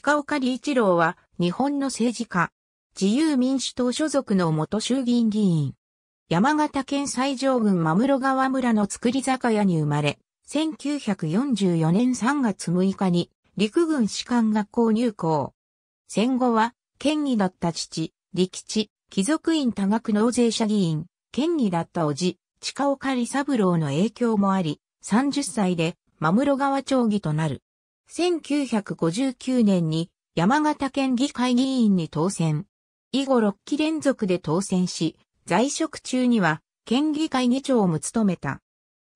近岡理一郎は、日本の政治家。自由民主党所属の元衆議院議員。山形県西条郡真室川村の作り酒屋に生まれ、1944年3月6日に陸軍士官学校入校。戦後は、県議だった父、力地、貴族院多額納税者議員、県議だった叔父、近岡利三郎の影響もあり、30歳で、真室川町議となる。1959年に山形県議会議員に当選。以後6期連続で当選し、在職中には県議会議長も務めた。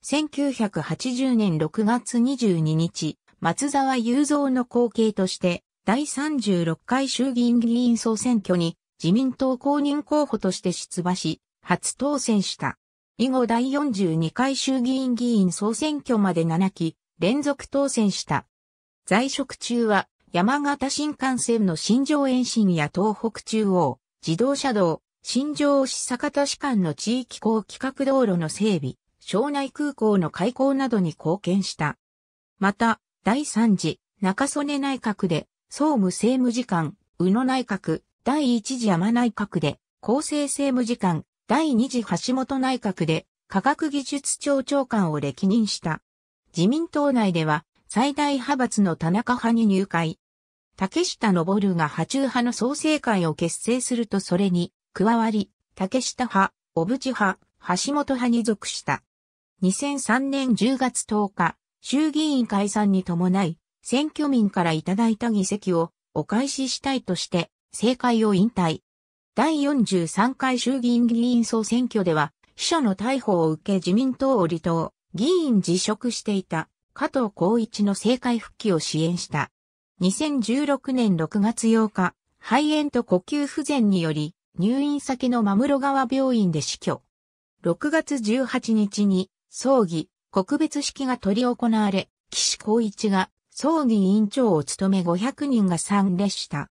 1980年6月22日、松沢雄三の後継として、第36回衆議院議員総選挙に自民党公認候補として出馬し、初当選した。以後第42回衆議院議員総選挙まで7期連続当選した。在職中は山形新幹線の新庄延伸や東北中央、自動車道、新庄市坂田市間の地域高規格道路の整備、庄内空港の開港などに貢献した。また、第3次中曽根内閣で総務政務次官、宇野内閣、第1次山内閣で厚生政務次官、第2次橋本内閣で科学技術庁長官を歴任した。自民党内では最大派閥の田中派に入会。竹下登が派中派の創生会を結成するとそれに加わり、竹下派、小渕派、橋本派に属した。2003年10月10日、衆議院解散に伴い、選挙民からいただいた議席をお返ししたいとして、政界を引退。第43回衆議院議員総選挙では、秘書の逮捕を受け自民党を離党、議員辞職していた加藤孝一の政界復帰を支援した。2016年6月8日、肺炎と呼吸不全により、入院先の真室川病院で死去。6月18日に、葬儀、告別式が執り行われ、岸光一が葬儀委員長を務め500人が参列した。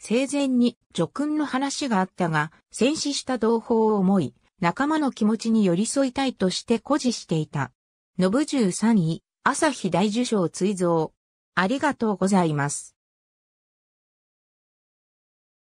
生前に叙勲の話があったが、戦死した同胞を思い、仲間の気持ちに寄り添いたいとして誇示していた。信13位、朝日大受賞追贈。ありがとうございます。